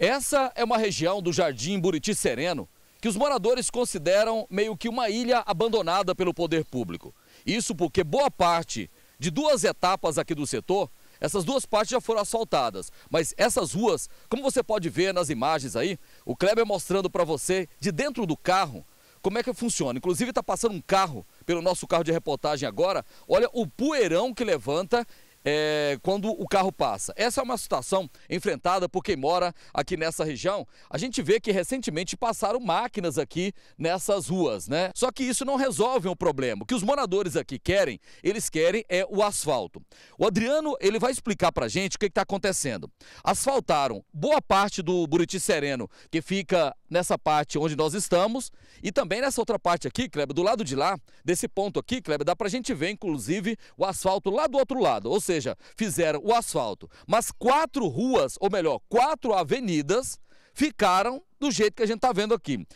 Essa é uma região do Jardim Buriti Sereno que os moradores consideram meio que uma ilha abandonada pelo poder público. Isso porque boa parte de duas etapas aqui do setor, essas duas partes já foram asfaltadas, mas essas ruas, como você pode ver nas imagens aí, o Kleber mostrando para você de dentro do carro como é que funciona. Inclusive está passando um carro pelo nosso carro de reportagem agora. Olha o poeirão que levanta é, quando o carro passa. Essa é uma situação enfrentada por quem mora aqui nessa região. A gente vê que recentemente passaram máquinas aqui nessas ruas, né? Só que isso não resolve o um problema. O que os moradores aqui querem, eles querem é o asfalto. O Adriano, ele vai explicar pra gente o que está acontecendo. Asfaltaram boa parte do Buriti Sereno, que fica nessa parte onde nós estamos e também nessa outra parte aqui, Kleber, do lado de lá, desse ponto aqui, Kleber, dá para a gente ver, inclusive, o asfalto lá do outro lado. Ou seja, fizeram o asfalto, mas quatro ruas, ou melhor, quatro avenidas, ficaram do jeito que a gente tá vendo aqui.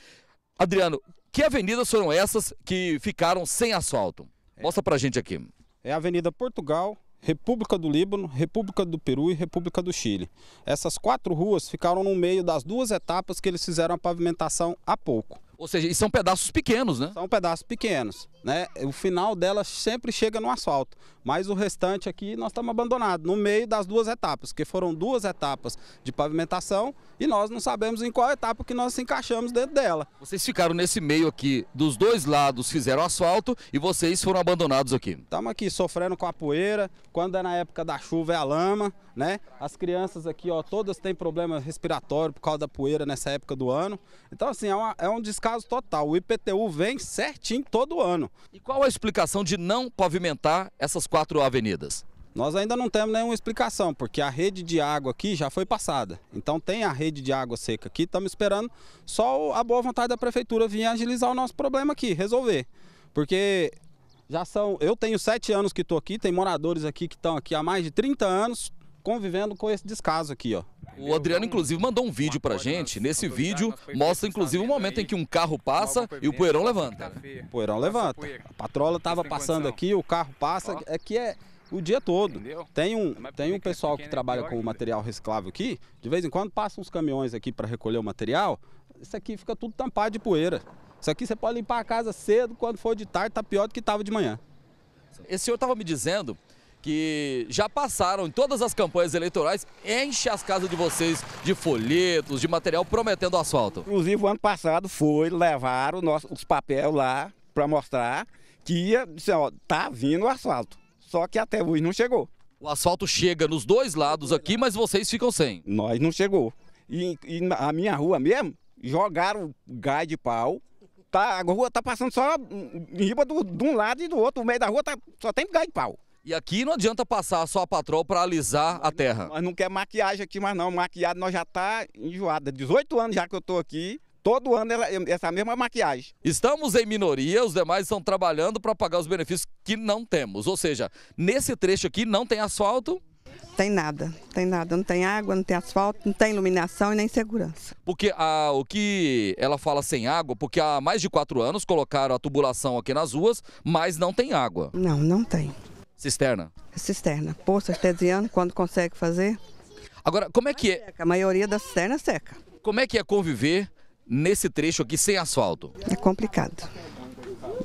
Adriano, que avenidas foram essas que ficaram sem asfalto? É. Mostra para a gente aqui. É a Avenida Portugal, República do Líbano, República do Peru e República do Chile. Essas quatro ruas ficaram no meio das duas etapas que eles fizeram a pavimentação há pouco. Ou seja, e são pedaços pequenos, né? São pedaços pequenos, né? O final dela sempre chega no asfalto, mas o restante aqui nós estamos abandonados, no meio das duas etapas, que foram duas etapas de pavimentação e nós não sabemos em qual etapa que nós se encaixamos dentro dela. Vocês ficaram nesse meio aqui, dos dois lados fizeram asfalto e vocês foram abandonados aqui. Estamos aqui sofrendo com a poeira, quando é na época da chuva é a lama, né? As crianças aqui, ó, todas têm problema respiratório por causa da poeira nessa época do ano. Então, assim, é, uma, é um descaso total. O IPTU vem certinho todo ano. E qual a explicação de não pavimentar essas quatro avenidas? Nós ainda não temos nenhuma explicação, porque a rede de água aqui já foi passada. Então tem a rede de água seca aqui, estamos esperando só a boa vontade da prefeitura vir agilizar o nosso problema aqui, resolver. Porque já são. Eu tenho sete anos que estou aqui, tem moradores aqui que estão aqui há mais de 30 anos, convivendo com esse descaso aqui, ó. O Adriano, inclusive, mandou um vídeo pra gente. Nesse vídeo, mostra, inclusive, o um momento em que um carro passa e o poeirão levanta. O poeirão levanta. A patrola tava é passando aqui, o carro passa. É que é o dia todo. Tem um, é tem um pessoal que trabalha com o material reciclável aqui. De vez em quando passam uns caminhões aqui para recolher o material. Isso aqui fica tudo tampado de poeira. Isso aqui você pode limpar a casa cedo, quando for de tarde, tá pior do que tava de manhã. Esse senhor estava me dizendo que já passaram em todas as campanhas eleitorais, enche as casas de vocês de folhetos, de material prometendo asfalto. Inclusive, o ano passado foi, levaram nosso, os papéis lá para mostrar que ia, disse, ó, tá vindo o asfalto. Só que até hoje não chegou. O asfalto chega nos dois lados aqui, mas vocês ficam sem. Nós não chegou. E, e a minha rua mesmo, jogaram gás de pau. Tá, a rua tá passando só em riba de um lado e do outro. O meio da rua tá, só tem gás de pau. E aqui não adianta passar só a patroa para alisar mas, a terra. Mas não quer maquiagem aqui mais não. Maquiagem nós já está enjoada. 18 anos já que eu estou aqui. Todo ano ela, essa mesma maquiagem. Estamos em minoria, os demais estão trabalhando para pagar os benefícios que não temos. Ou seja, nesse trecho aqui não tem asfalto, tem nada, tem nada, não tem água, não tem asfalto, não tem iluminação e nem segurança. Porque a, o que ela fala sem água, porque há mais de quatro anos colocaram a tubulação aqui nas ruas, mas não tem água. Não, não tem. Cisterna? Cisterna. Poço tá artesiano, quando consegue fazer. Agora, como é que é? A maioria das cisternas seca. Como é que é conviver nesse trecho aqui sem asfalto? É complicado.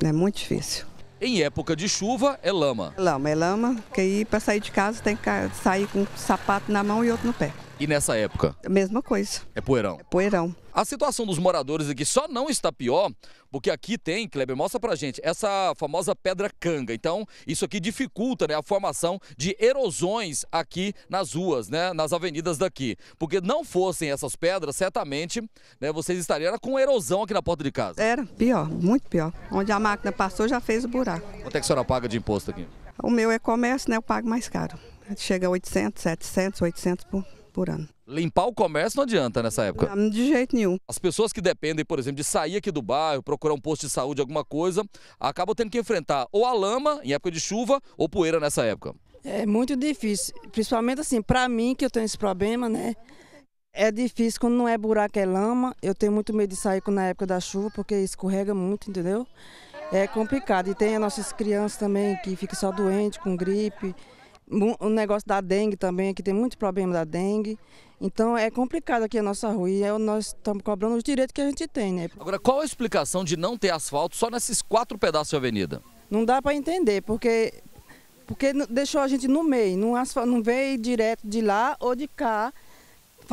É muito difícil. Em época de chuva, é lama. É lama, é lama, porque aí para sair de casa tem que sair com um sapato na mão e outro no pé. E nessa época? Mesma coisa. É poeirão? É poeirão. A situação dos moradores aqui só não está pior, porque aqui tem, Kleber, mostra pra gente, essa famosa pedra canga. Então, isso aqui dificulta né, a formação de erosões aqui nas ruas, né, nas avenidas daqui. Porque não fossem essas pedras, certamente, né, vocês estariam com erosão aqui na porta de casa. Era, pior, muito pior. Onde a máquina passou, já fez o buraco. Quanto é que a senhora paga de imposto aqui? O meu é comércio, né, eu pago mais caro. Chega a 800, 700, 800 por por ano. Limpar o comércio não adianta nessa época? Não, de jeito nenhum. As pessoas que dependem, por exemplo, de sair aqui do bairro, procurar um posto de saúde, alguma coisa, acabam tendo que enfrentar ou a lama em época de chuva ou poeira nessa época. É muito difícil, principalmente assim, para mim que eu tenho esse problema, né? É difícil quando não é buraco, é lama. Eu tenho muito medo de sair na época da chuva, porque escorrega muito, entendeu? É complicado. E tem as nossas crianças também que ficam só doentes, com gripe. O negócio da dengue também, que tem muito problema da dengue. Então é complicado aqui a nossa rua e é nós estamos cobrando os direitos que a gente tem, né? Agora, qual a explicação de não ter asfalto só nesses quatro pedaços de avenida? Não dá para entender, porque, porque deixou a gente no meio, não, asfalto, não veio direto de lá ou de cá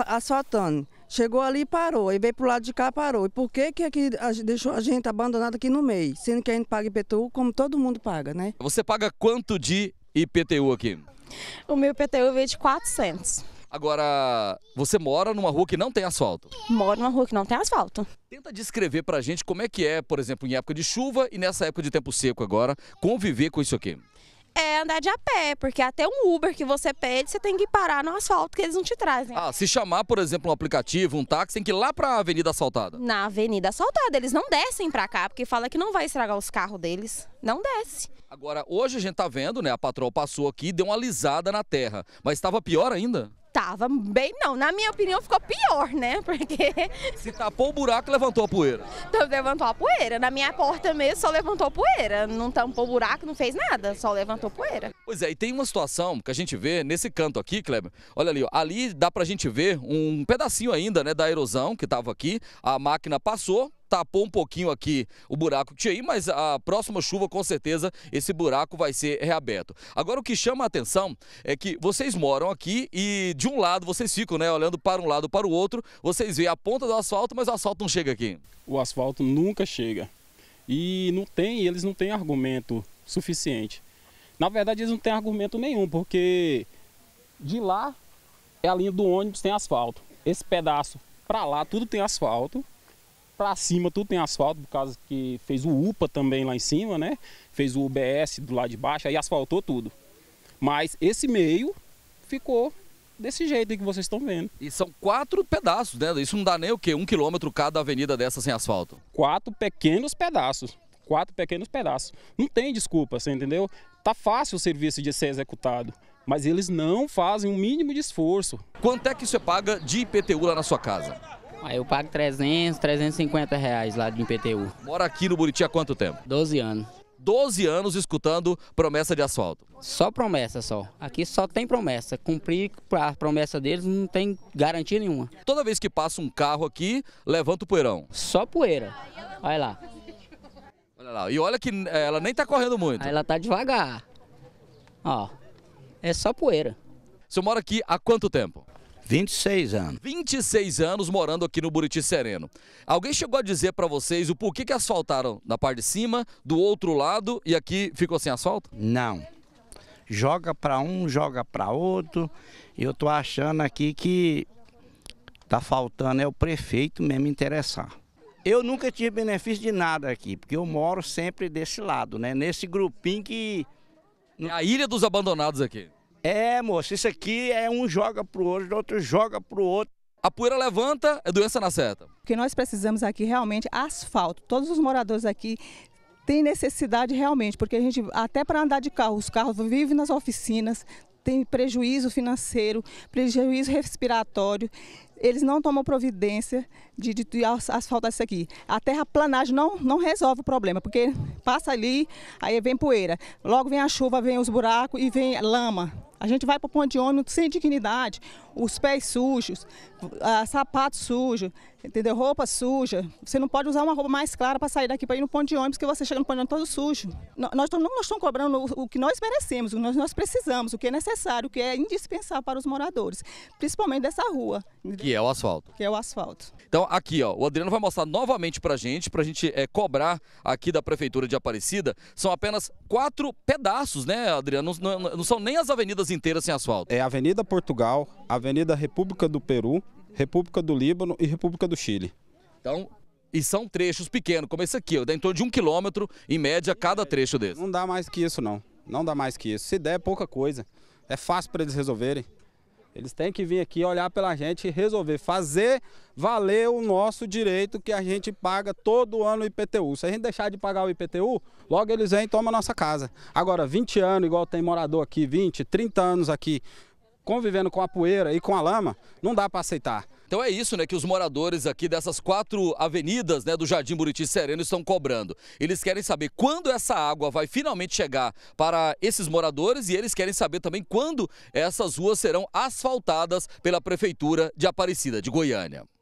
asfaltando. Chegou ali e parou, e veio para o lado de cá parou. E por que, que aqui deixou a gente abandonado aqui no meio? Sendo que a gente paga IPTU como todo mundo paga, né? Você paga quanto de IPTU aqui? O meu IPTU veio de 400. Agora, você mora numa rua que não tem asfalto? Moro numa rua que não tem asfalto. Tenta descrever pra gente como é que é, por exemplo, em época de chuva e nessa época de tempo seco agora, conviver com isso aqui. É andar de a pé, porque até um Uber que você pede, você tem que parar no asfalto que eles não te trazem. Ah, se chamar, por exemplo, um aplicativo, um táxi, tem que ir lá para a Avenida Assaltada? Na Avenida Assaltada, eles não descem para cá, porque fala que não vai estragar os carros deles. Não desce. Agora, hoje a gente tá vendo, né, a patroa passou aqui e deu uma alisada na terra, mas estava pior ainda? tava bem, não. Na minha opinião, ficou pior, né? Porque. Se tapou o buraco, levantou a poeira. Então, levantou a poeira. Na minha porta mesmo, só levantou a poeira. Não tampou o buraco, não fez nada, só levantou poeira. Pois é, e tem uma situação que a gente vê nesse canto aqui, Kleber. Olha ali, ó, ali dá pra gente ver um pedacinho ainda, né, da erosão que tava aqui. A máquina passou, tapou um pouquinho aqui o buraco que tinha aí, mas a próxima chuva, com certeza, esse buraco vai ser reaberto. Agora, o que chama a atenção é que vocês moram aqui e de um lado vocês ficam, né, olhando para um lado para o outro, vocês veem a ponta do asfalto, mas o asfalto não chega aqui. O asfalto nunca chega. E não tem, eles não têm argumento suficiente. Na verdade, eles não têm argumento nenhum, porque de lá é a linha do ônibus tem asfalto. Esse pedaço para lá tudo tem asfalto para cima tudo tem asfalto, por causa que fez o UPA também lá em cima, né? Fez o UBS do lado de baixo, aí asfaltou tudo. Mas esse meio ficou desse jeito que vocês estão vendo. E são quatro pedaços, né? Isso não dá nem o quê? Um quilômetro cada avenida dessa sem asfalto? Quatro pequenos pedaços. Quatro pequenos pedaços. Não tem desculpa, você entendeu? Tá fácil o serviço de ser executado, mas eles não fazem o um mínimo de esforço. Quanto é que você é paga de IPTU lá na sua casa? Aí eu pago 300, 350 reais lá de IPTU. Mora aqui no Buriti há quanto tempo? 12 anos. 12 anos escutando promessa de asfalto. Só promessa só. Aqui só tem promessa. Cumprir a promessa deles não tem garantia nenhuma. Toda vez que passa um carro aqui, levanta o poeirão. Só poeira. Olha lá. Olha lá. E olha que eh, ela nem tá correndo muito. Aí ela tá devagar. Ó. É só poeira. Você mora aqui há quanto tempo? 26 anos. 26 anos morando aqui no Buriti Sereno. Alguém chegou a dizer para vocês o porquê que asfaltaram da parte de cima, do outro lado e aqui ficou sem asfalto? Não. Joga para um, joga para outro. Eu tô achando aqui que tá faltando é o prefeito mesmo interessar. Eu nunca tive benefício de nada aqui, porque eu moro sempre desse lado, né? Nesse grupinho que é a Ilha dos Abandonados aqui. É, moço, isso aqui é um joga pro outro, outro joga pro outro. A poeira levanta, é doença na seta. O que nós precisamos aqui realmente asfalto. Todos os moradores aqui têm necessidade realmente, porque a gente até para andar de carro, os carros vivem nas oficinas, tem prejuízo financeiro, prejuízo respiratório. Eles não tomam providência de, de, de asfaltar isso aqui. A terraplanagem não, não resolve o problema, porque passa ali, aí vem poeira. Logo vem a chuva, vem os buracos e vem lama. A gente vai para o ponto de ônibus sem dignidade, os pés sujos, ah, sapatos sujos entendeu? Roupa suja. Você não pode usar uma roupa mais clara para sair daqui para ir no ponto de ônibus, porque você chega no ponto de ônibus todo sujo. Nós não estamos cobrando o, que nós merecemos, o que nós, precisamos, o que é necessário, o que é indispensável para os moradores, principalmente dessa rua. Que é o asfalto. Que é o asfalto. Então, aqui, ó, o Adriano vai mostrar novamente para a gente, para a gente é, cobrar aqui da Prefeitura de Aparecida. São apenas quatro pedaços, né, Adriano? Não, não, não são nem as avenidas inteiras sem asfalto. É a Avenida Portugal, Avenida República do Peru, República do Líbano e República do Chile. Então, e são trechos pequenos, como esse aqui, ó, em torno de um quilômetro, em média, cada trecho desse. Não dá mais que isso, não. Não dá mais que isso. Se der, é pouca coisa. É fácil para eles resolverem. Eles têm que vir aqui olhar pela gente e resolver, fazer valer o nosso direito que a gente paga todo ano o IPTU. Se a gente deixar de pagar o IPTU, logo eles vêm e tomam a nossa casa. Agora, 20 anos, igual tem morador aqui, 20, 30 anos aqui, convivendo com a poeira e com a lama, não dá para aceitar. Então é isso, né, que os moradores aqui dessas quatro avenidas, né, do Jardim Buriti Sereno estão cobrando. Eles querem saber quando essa água vai finalmente chegar para esses moradores e eles querem saber também quando essas ruas serão asfaltadas pela prefeitura de Aparecida de Goiânia.